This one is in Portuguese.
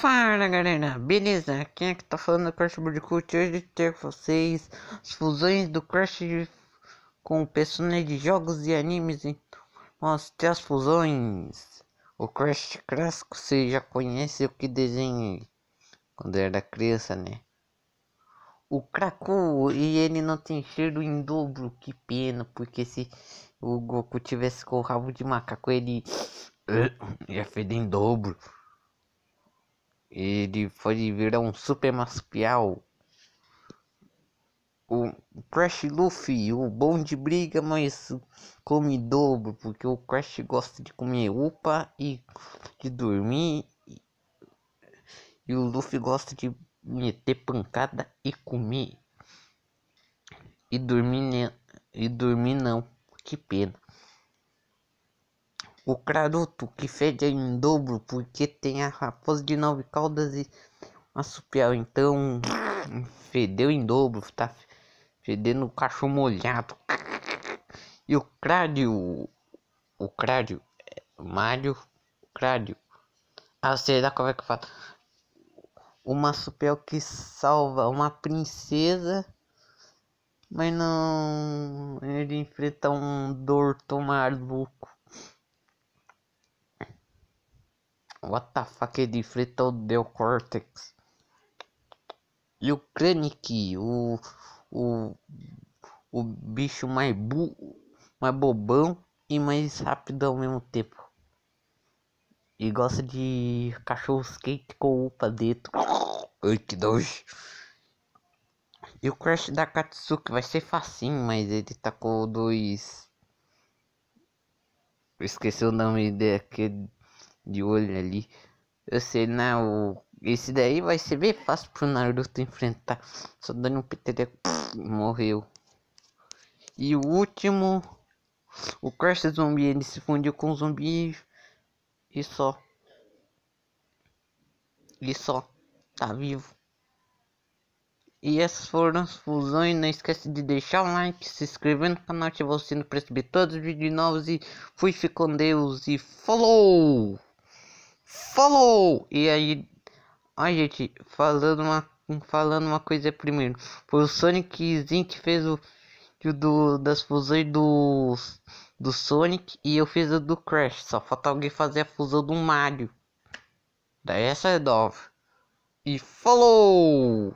Fala galera, beleza? Quem é que tá falando do Crash Bandicoot? Hoje ter com vocês as fusões do Crash com personagens de jogos e animes. e então, vamos as fusões. O Crash clássico você já conhece o que desenhei quando era criança, né? O Kraku e ele não tem cheiro em dobro, que pena, porque se o Goku tivesse com o rabo de macaco ele ia feder em dobro. Ele pode virar um super marsupial. O Crash Luffy, o bom de briga, mas come dobro, porque o Crash gosta de comer upa e de dormir. E o Luffy gosta de meter pancada e comer. E dormir, e dormir não, que pena. O Craruto, que fede em dobro porque tem a raposa de nove caudas e uma supial. Então, fedeu em dobro, tá fedendo o cachorro molhado. E o Crádio, o Crádio, é Mário Crádio. Ah, sei lá como é que fala. Uma supial que salva uma princesa. Mas não. Ele enfrenta um dor tomar louco. What the fuck é de frente ao neocortex? E o Krennic, o, o, o bicho mais, bu, mais bobão e mais rápido ao mesmo tempo. E gosta de cachorro skate com upa dentro. Ai que nojo. E o crash da Katsuki vai ser facinho, mas ele tá com dois. Esqueci o nome daquele de olho ali. Eu sei, né? O... Esse daí vai ser bem fácil pro Naruto enfrentar. Só dando um petereco. Morreu. E o último. O Crash Zombie ele se fundiu com o zumbi. E só. E só. Tá vivo. E essas foram as fusões. Não esquece de deixar o like, se inscrever no canal, ativar o sino para receber todos os vídeos novos. E fui, fico com Deus e falou! Falou! E aí, a gente, falando uma, falando uma coisa primeiro. Foi o Sonic Zin que fez o do, das fusões do, do Sonic e eu fiz a do Crash. Só falta alguém fazer a fusão do Mario. Daí essa é nova. E falou!